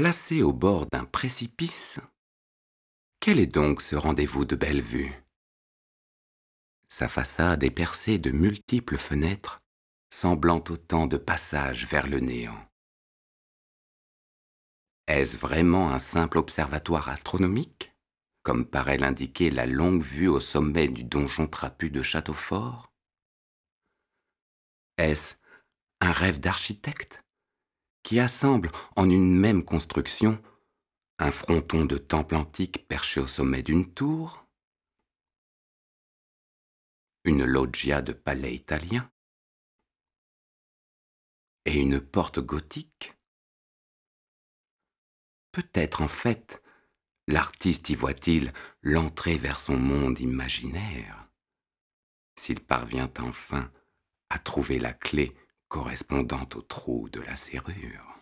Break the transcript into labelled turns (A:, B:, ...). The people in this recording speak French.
A: placé au bord d'un précipice Quel est donc ce rendez-vous de belle vue Sa façade est percée de multiples fenêtres, semblant autant de passages vers le néant.
B: Est-ce vraiment un simple observatoire astronomique, comme paraît l'indiquer la longue vue au sommet du donjon trapu de Châteaufort Est-ce un rêve d'architecte qui assemble en une même construction un fronton de temple antique perché au sommet d'une tour,
A: une loggia de palais italien et une porte gothique. Peut-être en fait, l'artiste y voit-il l'entrée vers
B: son monde imaginaire, s'il parvient enfin à trouver
A: la clé correspondant au trou de la serrure.